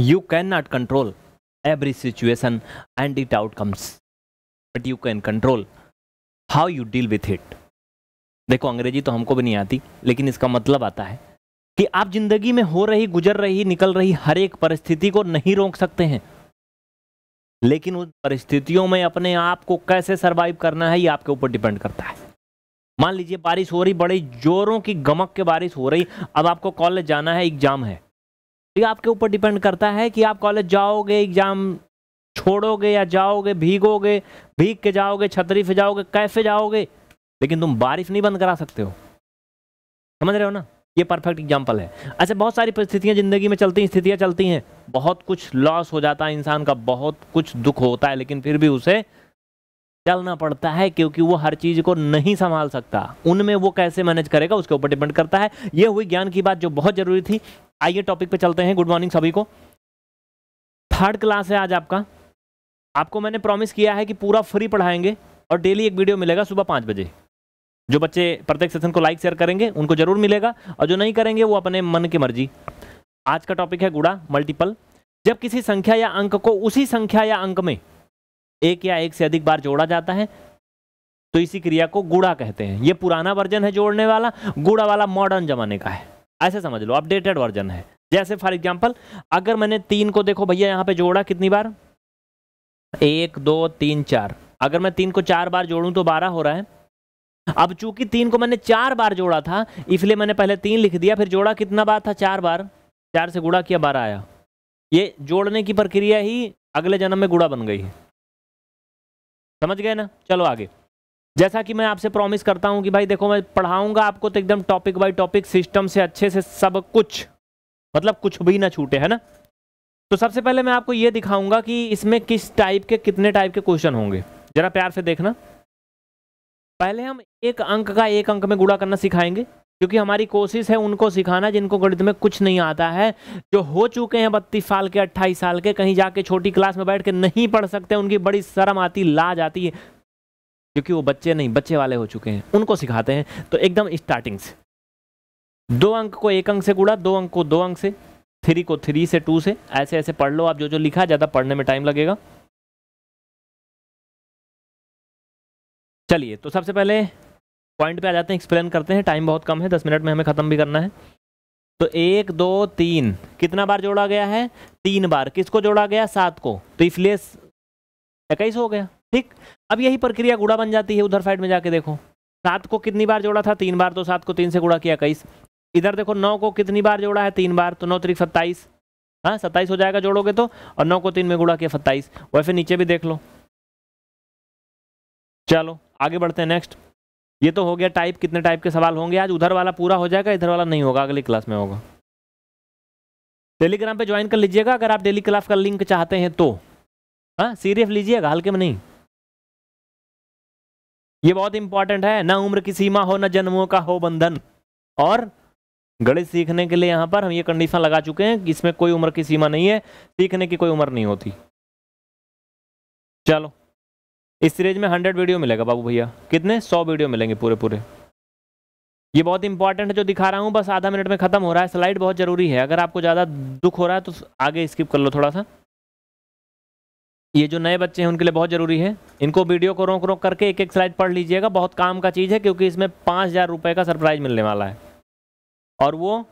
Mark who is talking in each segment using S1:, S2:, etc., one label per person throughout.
S1: you cannot control every situation and its outcomes but you can control how you deal with it देखो अंग्रेजी तो हमको भी नहीं आती लेकिन इसका मतलब आता है कि आप जिंदगी में हो रही गुजर रही निकल रही हर एक परिस्थिति को नहीं रोक सकते हैं लेकिन उन परिस्थितियों में अपने आप को कैसे सरवाइव करना है ये आपके ऊपर डिपेंड करता है मान लीजिए बारिश हो रही बड़े जोरों की गमक के बारिश हो रही अब आपको कॉलेज जाना है एग्जाम है ये आपके ऊपर डिपेंड करता है कि आप कॉलेज जाओगे एग्ज़ाम छोड़ोगे या जाओगे भीगोगे भीग के जाओगे छतरी पे जाओगे कैफे जाओगे लेकिन तुम बारिश नहीं बंद करा सकते हो समझ रहे हो ना ये परफेक्ट एग्जाम्पल है अच्छा बहुत सारी परिस्थितियाँ ज़िंदगी में चलती हैं स्थितियाँ चलती हैं बहुत कुछ लॉस हो जाता है इंसान का बहुत कुछ दुख होता है लेकिन फिर भी उसे चलना पड़ता है क्योंकि वो हर चीज़ को नहीं संभाल सकता उनमें वो कैसे मैनेज करेगा उसके ऊपर डिपेंड करता है ये हुई ज्ञान की बात जो बहुत ज़रूरी थी आइए टॉपिक पे चलते हैं गुड मॉर्निंग सभी को थर्ड क्लास है आज आपका आपको मैंने प्रॉमिस किया है कि पूरा फ्री पढ़ाएंगे और डेली एक वीडियो मिलेगा सुबह पाँच बजे जो बच्चे प्रत्येक सेशन को लाइक शेयर करेंगे उनको जरूर मिलेगा और जो नहीं करेंगे वो अपने मन की मर्जी आज का टॉपिक है गुड़ा मल्टीपल जब किसी संख्या या अंक को उसी संख्या या अंक में एक या एक से अधिक बार जोड़ा जाता है तो इसी क्रिया को गुड़ा कहते हैं ये पुराना वर्जन है जोड़ने वाला गुड़ा वाला मॉडर्न जमाने का है ऐसे समझ लो अपडेटेड वर्जन है जैसे फॉर एग्जाम्पल अगर मैंने तीन को देखो भैया यहाँ पे जोड़ा कितनी बार एक दो तीन चार अगर मैं तीन को चार बार जोड़ूं तो बारह हो रहा है अब चूंकि तीन को मैंने चार बार जोड़ा था इसलिए मैंने पहले तीन लिख दिया फिर जोड़ा कितना बार था चार बार चार से गुड़ा किया बारह आया ये जोड़ने की प्रक्रिया ही अगले जन्म में गुड़ा बन गई है समझ गए ना चलो आगे जैसा कि मैं आपसे प्रॉमिस करता हूं कि भाई देखो मैं पढ़ाऊंगा आपको तो एकदम टॉपिक बाय टॉपिक सिस्टम से अच्छे से सब कुछ मतलब कुछ भी ना छूटे है ना तो सबसे पहले मैं आपको ये दिखाऊंगा कि इसमें किस टाइप के कितने टाइप के क्वेश्चन होंगे जरा प्यार से देखना पहले हम एक अंक का एक अंक में गुड़ा करना सिखाएंगे क्योंकि हमारी कोशिश है उनको सिखाना जिनको गणित में कुछ नहीं आता है जो हो चुके हैं बत्तीस साल के अट्ठाईस साल के कहीं जाके छोटी क्लास में बैठ के नहीं पढ़ सकते उनकी बड़ी शर्म आती लाज आती है क्योंकि वो बच्चे नहीं बच्चे वाले हो चुके हैं उनको सिखाते हैं तो एकदम स्टार्टिंग से दो अंक को एक अंक से गुड़ा दो अंक को दो अंक से थ्री को थ्री से टू से ऐसे ऐसे पढ़ लो आप जो जो लिखा ज़्यादा पढ़ने में टाइम लगेगा चलिए तो सबसे पहले पॉइंट पे आ जाते हैं एक्सप्लेन करते हैं टाइम बहुत कम है दस मिनट में हमें ख़त्म भी करना है तो एक दो तीन कितना बार जोड़ा गया है तीन बार किसको जोड़ा गया सात को तो इसलिए इक्कीस हो गया ठीक अब यही प्रक्रिया गुड़ा बन जाती है उधर साइड में जाके देखो सात को कितनी बार जोड़ा था तीन बार तो सात को तीन से गुड़ा किया इक्कीस इधर देखो नौ को कितनी बार जोड़ा है तीन बार तो नौ तरीक सत्ताईस हाँ सत्ताईस हो जाएगा जोड़ोगे तो और नौ को तीन में गुड़ा किया सत्ताईस वैसे नीचे भी देख लो चलो आगे बढ़ते हैं नेक्स्ट ये तो हो गया टाइप कितने टाइप के सवाल होंगे आज उधर वाला पूरा हो जाएगा इधर वाला नहीं होगा अगली क्लास में होगा टेलीग्राम पे ज्वाइन कर लीजिएगा अगर आप डेली क्लास का लिंक चाहते हैं तो हाँ सीरियस लीजिएगा हल्के में नहीं ये बहुत इंपॉर्टेंट है ना उम्र की सीमा हो ना जन्मों का हो बंधन और गणित सीखने के लिए यहां पर हम ये कंडीशन लगा चुके हैं कि इसमें कोई उम्र की सीमा नहीं है सीखने की कोई उम्र नहीं होती चलो इस सीरीज में हंड्रेड वीडियो मिलेगा बाबू भैया कितने सौ वीडियो मिलेंगे पूरे पूरे ये बहुत इंपॉर्टेंट है जो दिखा रहा हूं बस आधा मिनट में खत्म हो रहा है स्लाइड बहुत जरूरी है अगर आपको ज़्यादा दुख हो रहा है तो आगे स्किप कर लो थोड़ा सा ये जो नए बच्चे हैं उनके लिए बहुत ज़रूरी है इनको वीडियो को रोक रोक करके एक एक स्लाइड पढ़ लीजिएगा बहुत काम का चीज़ है क्योंकि इसमें पाँच हज़ार रुपये का सरप्राइज मिलने वाला है और वो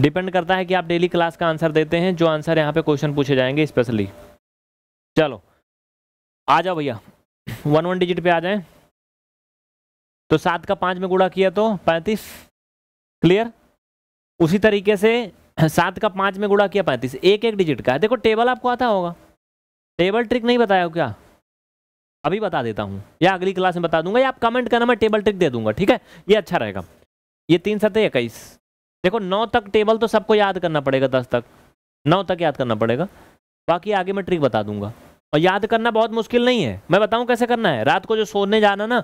S1: डिपेंड करता है कि आप डेली क्लास का आंसर देते हैं जो आंसर यहाँ पे क्वेश्चन पूछे जाएंगे स्पेशली चलो आ जाओ भैया वन वन डिजिट पे आ जाए तो सात का पाँच में गुड़ा किया तो पैंतीस क्लियर उसी तरीके से सात का पाँच में गुड़ा किया पैंतीस एक एक डिजिट का देखो टेबल आपको आता होगा टेबल ट्रिक नहीं बताया हो क्या अभी बता देता हूँ या अगली क्लास में बता दूंगा या आप कमेंट करना मैं टेबल ट्रिक दे दूंगा ठीक है ये अच्छा रहेगा ये तीन सतह इक्कीस देखो नौ तक टेबल तो सबको याद करना पड़ेगा दस तक नौ तक याद करना पड़ेगा बाकी आगे मैं ट्रिक बता दूंगा और याद करना बहुत मुश्किल नहीं है मैं बताऊँ कैसे करना है रात को जो सोने जाना ना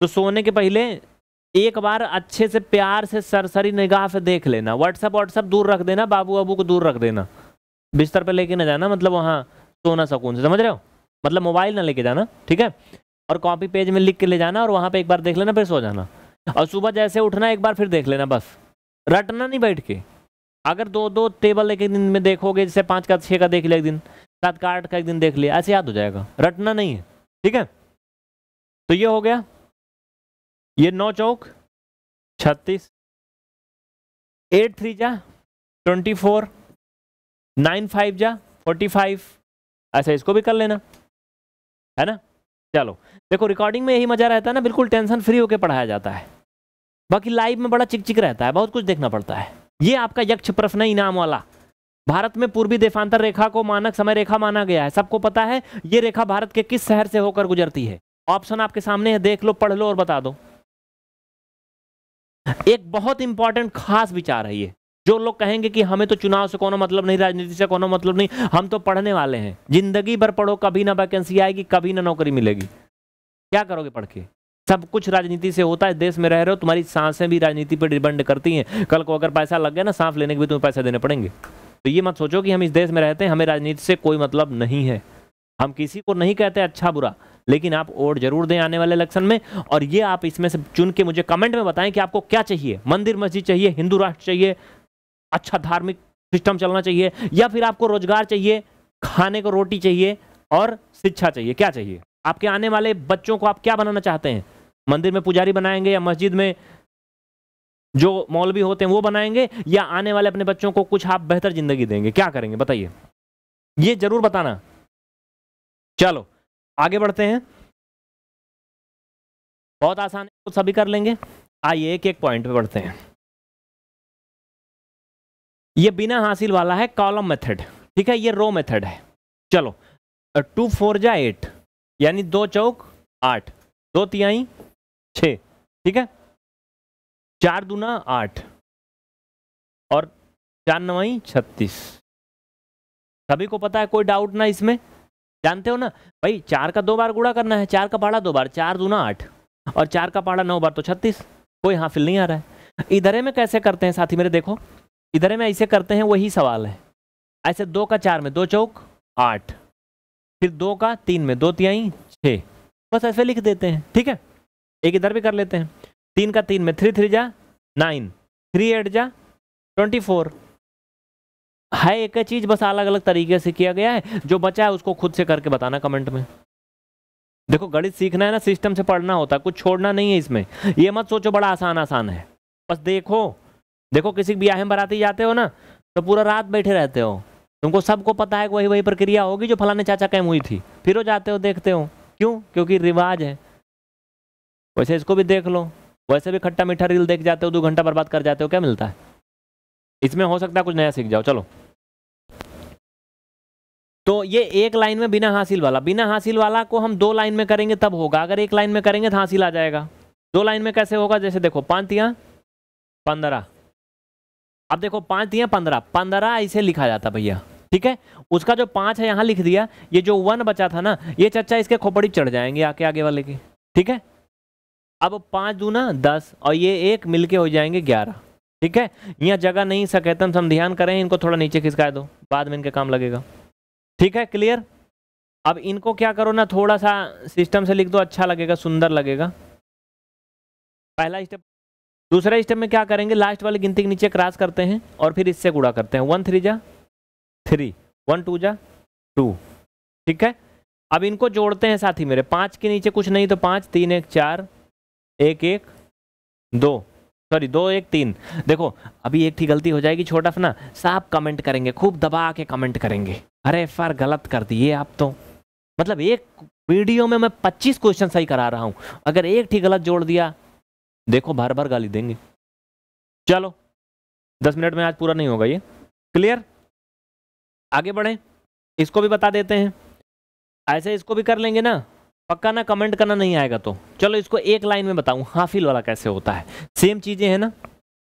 S1: तो सोने के पहले एक बार अच्छे से प्यार से सरसरी निगाह से देख लेना व्हाट्सअप व्हाट्सअप दूर रख देना बाबू बाबू को दूर रख देना बिस्तर पर लेके ना जाना मतलब वहाँ सोना सकून से समझ रहे हो मतलब मोबाइल ना लेके जाना ठीक है और कॉपी पेज में लिख के ले जाना और वहाँ पे एक बार देख लेना फिर सो जाना और सुबह जैसे उठना एक बार फिर देख लेना बस रटना नहीं बैठ के अगर दो दो टेबल एक एक दिन में देखोगे जैसे पाँच का छः का देख लिया एक दिन सात का आठ का एक दिन देख लिया ऐसे याद हो जाएगा रटना नहीं है ठीक है तो ये हो गया ये नौ चौक छत्तीस एट थ्री जा ट्वेंटी फोर नाइन फाइव जा फोर्टी फाइव ऐसा अच्छा, इसको भी कर लेना है ना चलो देखो रिकॉर्डिंग में यही मज़ा रहता है ना बिल्कुल टेंशन फ्री होकर पढ़ाया जाता है बाकी लाइव में बड़ा चिकचिक रहता है बहुत कुछ देखना पड़ता है ये आपका यक्ष प्रश्न इनाम वाला भारत में पूर्वी देशांतर रेखा को मानक समय रेखा माना गया है सबको पता है ये रेखा भारत के किस शहर से होकर गुजरती है ऑप्शन आपके सामने है देख लो पढ़ लो और बता दो एक बहुत इंपॉर्टेंट खास विचार है ये जो लोग कहेंगे कि हमें तो चुनाव से कोनो मतलब नहीं राजनीति से कोनो मतलब नहीं हम तो पढ़ने वाले हैं जिंदगी भर पढ़ो कभी ना वैकेंसी आएगी कभी ना नौकरी मिलेगी क्या करोगे पढ़ के सब कुछ राजनीति से होता है देश में रह रहे हो तुम्हारी सांसें भी राजनीति पर डिपेंड करती हैं कल को अगर पैसा लग गया ना सांस लेने के भी तुम्हें पैसा देने पड़ेंगे तो ये मत सोचो कि हम इस देश में रहते हैं हमें राजनीति से कोई मतलब नहीं है हम किसी को नहीं कहते अच्छा बुरा लेकिन आप वोट जरूर दें आने वाले इलेक्शन में और ये आप इसमें से चुन के मुझे कमेंट में बताएं कि आपको क्या चाहिए मंदिर मस्जिद चाहिए हिंदू राष्ट्र चाहिए अच्छा धार्मिक सिस्टम चलना चाहिए या फिर आपको रोजगार चाहिए खाने को रोटी चाहिए और शिक्षा चाहिए क्या चाहिए आपके आने वाले बच्चों को आप क्या बनाना चाहते हैं मंदिर में पुजारी बनाएंगे या मस्जिद में जो मौलवी होते हैं वो बनाएंगे या आने वाले अपने बच्चों को कुछ आप बेहतर जिंदगी देंगे क्या करेंगे बताइए ये जरूर बताना चलो आगे बढ़ते हैं बहुत आसान है तो सभी कर लेंगे आइए एक एक पॉइंट पे बढ़ते हैं ये बिना हासिल वाला है कॉलम मेथड ठीक है ये रो मेथड है चलो टू फोर जा एट यानी दो चौक आठ दो तिहाई छ ठीक है चार दूना आठ और चार नवाई छत्तीस सभी को पता है कोई डाउट ना इसमें जानते हो ना भाई चार का दो बार गुड़ा करना है चार का पाड़ा दो बार चार दूना आठ और चार का पाड़ा नौ बार तो छत्तीस कोई हासिल नहीं आ रहा है इधरे में कैसे करते हैं साथी मेरे देखो इधर में ऐसे करते हैं वही सवाल है ऐसे दो का चार में दो चौक आठ फिर दो का तीन में दो तिहाई छः बस ऐसे लिख देते हैं ठीक है एक इधर भी कर लेते हैं तीन का तीन में थ्री थ्री जा नाइन थ्री एट जा ट्वेंटी फोर है एक चीज़ बस अलग अलग तरीके से किया गया है जो बचा है उसको खुद से करके बताना कमेंट में देखो गणित सीखना है ना सिस्टम से पढ़ना होता है कुछ छोड़ना नहीं है इसमें ये मत सोचो बड़ा आसान आसान है बस देखो देखो किसी भी अहम बराती जाते हो ना तो पूरा रात बैठे रहते हो तुमको सबको पता है कि वही वही प्रक्रिया होगी जो फलाने चाचा कैम हुई थी फिर हो जाते हो देखते हो क्यों क्योंकि रिवाज है वैसे इसको भी देख लो वैसे भी खट्टा मीठा रील देख जाते हो दो घंटा बर्बाद कर जाते हो क्या मिलता है इसमें हो सकता है कुछ नया सीख जाओ चलो तो ये एक लाइन में बिना हासिल वाला बिना हासिल वाला को हम दो लाइन में करेंगे तब होगा अगर एक लाइन में करेंगे तो हासिल आ जाएगा दो लाइन में कैसे होगा जैसे देखो पांतियाँ पंद्रह अब देखो पांच दिया पंद्रह पंद्रह इसे लिखा जाता भैया ठीक है उसका जो पांच है यहाँ लिख दिया ये जो वन बचा था ना ये चच्चा इसके खोपड़ी चढ़ जाएंगे आके आगे वाले की ठीक है अब पांच दू ना दस और ये एक मिलके हो जाएंगे ग्यारह ठीक है यहाँ जगह नहीं सकेतन हम ध्यान करें इनको थोड़ा नीचे खिसका दो बाद में इनके काम लगेगा ठीक है क्लियर अब इनको क्या करो ना थोड़ा सा सिस्टम से लिख दो अच्छा लगेगा सुंदर लगेगा पहला स्टेप दूसरा स्टेप में क्या करेंगे लास्ट वाली गिनती के नीचे क्रॉस करते हैं और फिर इससे गुड़ा करते हैं वन थ्री जा थ्री वन टू जा टू ठीक है अब इनको जोड़ते हैं ही मेरे पाँच के नीचे कुछ नहीं तो पाँच तीन एक चार एक एक दो सॉरी दो एक तीन देखो अभी एक ठीक गलती हो जाएगी छोटा सा ना साफ कमेंट करेंगे खूब दबा के कमेंट करेंगे अरे एफ गलत कर दिए आप तो मतलब एक वीडियो में मैं 25 क्वेश्चन सही करा रहा हूँ अगर एक ठीक गलत जोड़ दिया देखो बार बार गाली देंगे चलो दस मिनट में आज पूरा नहीं होगा ये क्लियर आगे बढ़े इसको भी बता देते हैं ऐसे इसको भी कर लेंगे ना पक्का ना कमेंट करना नहीं आएगा तो चलो इसको एक लाइन में बताऊं हाफिल वाला कैसे होता है सेम चीज़ें हैं ना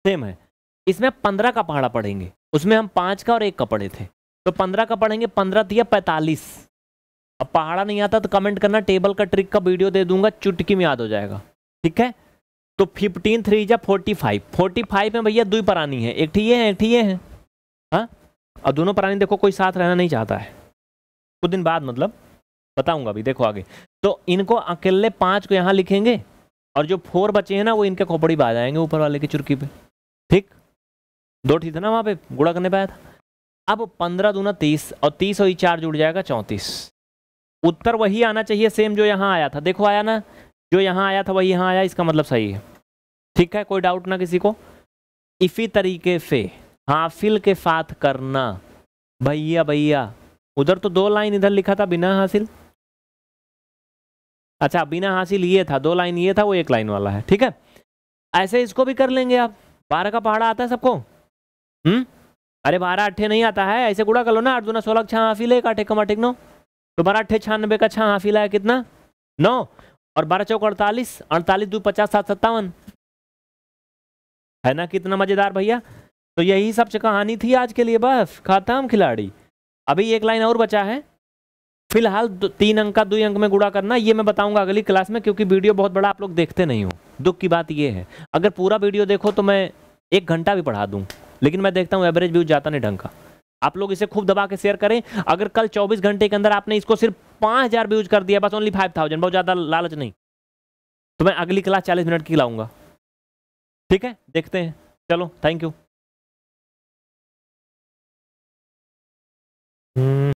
S1: सेम है इसमें पंद्रह का पहाड़ा पढ़ेंगे उसमें हम पांच का और एक का पढ़े थे तो पंद्रह का पढ़ेंगे पंद्रह दिया पैंतालीस अब पहाड़ा नहीं आता तो कमेंट करना टेबल का ट्रिक का वीडियो दे दूंगा चुटकी में याद हो जाएगा ठीक है तो फिफ्टीन थ्री या फोर्टी फाइव फोर्टी फाइव में भैया दो परानी है एक ये है एक ये है हाँ और दोनों परानी देखो कोई साथ रहना नहीं चाहता है कुछ दिन बाद मतलब बताऊंगा अभी देखो आगे तो इनको अकेले पाँच को यहाँ लिखेंगे और जो फोर बचे हैं ना वो इनके खोपड़ी पर आ जाएंगे ऊपर वाले की चुर्की पे ठीक दो ठीक था ना वहाँ पे गुड़ा करने पाया था अब पंद्रह दूना तीस और तीस और चार जुड़ जाएगा चौंतीस उत्तर वही आना चाहिए सेम जो यहाँ आया था देखो आया ना जो यहाँ आया था वही यहाँ आया इसका मतलब सही है ठीक है कोई डाउट ना किसी को इसी तरीके से हाफिल के साथ करना भैया भैया उधर तो दो लाइन इधर लिखा था बिना हासिल अच्छा बिना हासिल ये था दो लाइन ये था वो एक लाइन वाला है ठीक है ऐसे इसको भी कर लेंगे आप बारह का पहाड़ा आता है सबको हम्म अरे बारह अट्ठे नहीं आता है ऐसे गुड़ा कर लो ना आठ दूना सोलह छह हाफिल एक आठ कम कमा नौ तो बारह अट्ठे छियानबे का छह हाफिल है कितना नौ और बारह चौक अड़तालीस अड़तालीस दो पचास सात सत्तावन है ना कितना मज़ेदार भैया तो यही सब कहानी थी आज के लिए बस खत्म खिलाड़ी अभी एक लाइन और बचा है फिलहाल तीन अंक का दो अंक में गुड़ा करना ये मैं बताऊंगा अगली क्लास में क्योंकि वीडियो बहुत बड़ा आप लोग देखते नहीं हो दुख की बात ये है अगर पूरा वीडियो देखो तो मैं एक घंटा भी पढ़ा दूँ लेकिन मैं देखता हूँ एवरेज व्यूज जाता नहीं ढंग का आप लोग इसे खूब दबा के शेयर करें अगर कल 24 घंटे के अंदर आपने इसको सिर्फ पांच हज़ार भी यूज कर दिया बस ओनली फाइव थाउजेंड बहुत ज़्यादा लालच नहीं तो मैं अगली क्लास चालीस मिनट की लाऊंगा ठीक है देखते हैं चलो थैंक यू